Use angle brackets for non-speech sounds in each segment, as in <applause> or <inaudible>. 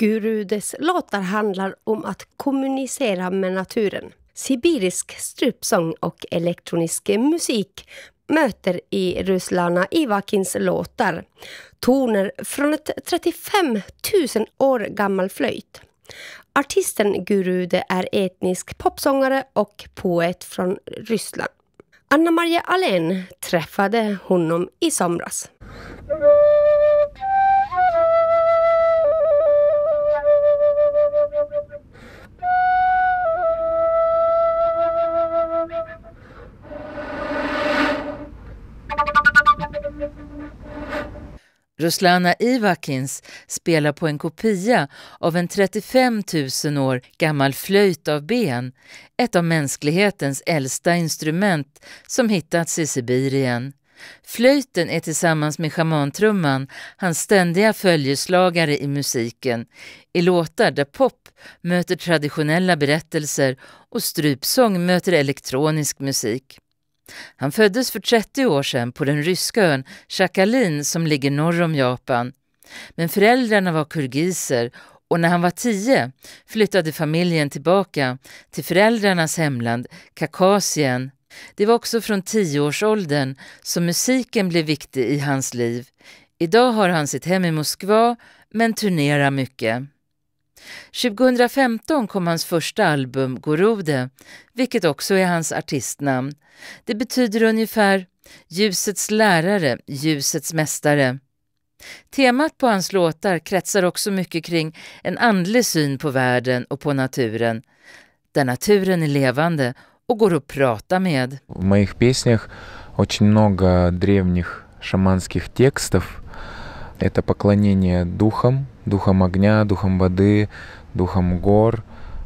Gurudes låtar handlar om att kommunicera med naturen. Sibirisk strupsång och elektronisk musik möter i Ruslana Ivakins låtar toner från ett 35 000 år gammal flöjt. Artisten Gurude är etnisk popsångare och poet från Ryssland. Anna Maria Alén träffade honom i somras. Ruslana Ivakins spelar på en kopia av en 35 000 år gammal flöjt av ben, ett av mänsklighetens äldsta instrument som hittats i Sibirien. Flöjten är tillsammans med schamantrumman hans ständiga följeslagare i musiken, i låtar där pop möter traditionella berättelser och strypsång möter elektronisk musik. Han föddes för 30 år sedan på den ryska ön Sakhalin som ligger norr om Japan. Men föräldrarna var kurgiser och när han var tio flyttade familjen tillbaka till föräldrarnas hemland Kakasien. Det var också från tioårsåldern som musiken blev viktig i hans liv. Idag har han sitt hem i Moskva men turnerar mycket. 2015 kom hans första album Gorode, vilket också är hans artistnamn. Det betyder ungefär ljusets lärare, ljusets mästare. Temat på hans låtar kretsar också mycket kring en andlig syn på världen och på naturen, där naturen är levande och går att prata med. I моих песнях очень много древних шаманских текстов. Это поклонение духам, духом огня, духом воды, духом гор.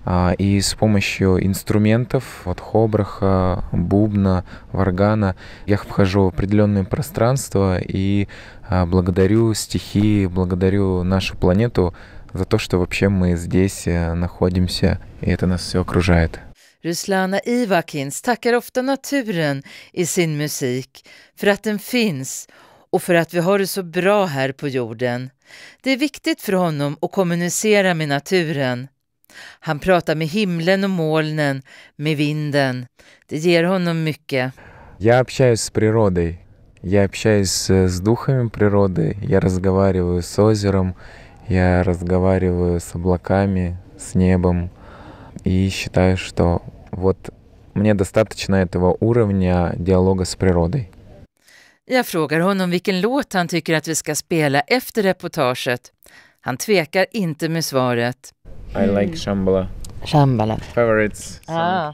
А, и с помощью инструментов, вот хобраха, бубна, варгана, я вхожу в определенное пространство и а, благодарю стихии, благодарю нашу планету за то, что вообще мы здесь э, находимся, и это нас все окружает. Ruslana Ivakins tackar ofta naturen i sin musik för att den finns och för att vi har det så bra här på jorden. Det är viktigt för honom att kommunicera med naturen. Han pratar med himlen och molnen, med vinden. Det ger honom mycket. Jag общаюсь с природой. Я общаюсь с духами природы. Я разговариваю с озером. Я разговариваю с облаками, с небом. И считаю, что вот мне достаточно этого уровня диалога с природой. Jag frågar honom vilken låt han tycker att vi ska spela efter reportaget. Han tvekar inte med svaret. I like Shambhala. Shambhala. Favorites. Ah.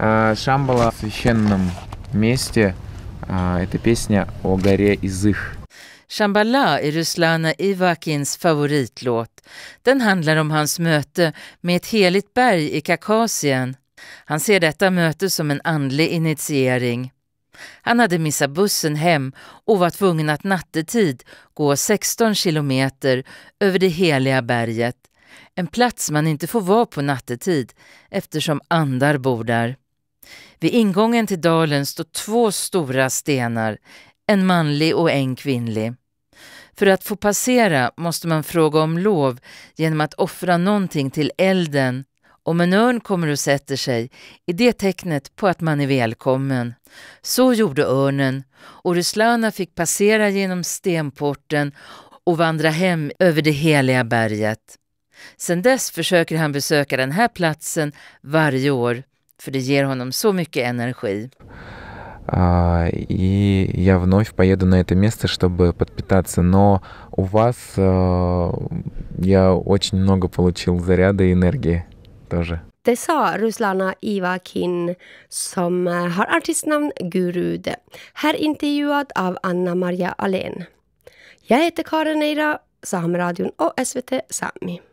uh, <laughs> Shambhala в священном месте. Uh, это песня о горе Изых. Shambhala är Ruslana Ivakins favoritlåt. Den handlar om hans möte med ett heligt berg i Kakasien. Han ser detta möte som en andlig initiering. Han hade missat bussen hem och var tvungen att nattetid gå 16 kilometer över det heliga berget. En plats man inte får vara på nattetid eftersom andar bor där. Vid ingången till dalen står två stora stenar, en manlig och en kvinnlig. För att få passera måste man fråga om lov genom att offra någonting till elden om en örn kommer och sätter sig är det tecknet på att man är välkommen. Så gjorde örnen och Ruslana fick passera genom stenporten och vandra hem över det heliga berget. Sedan dess försöker han besöka den här platsen varje år, för det ger honom så mycket energi. Uh, и я вновь поеду на это место, чтобы подпитаться. Но у вас uh, я очень много получил заряда и энергии kanske. Det sa Ruslana Ivakin som eh, har artistnamn Gurude. Här intervjuad av Anna Maria Alén. Jag heter Karin Eira, Sameradion och SVT Sápmi.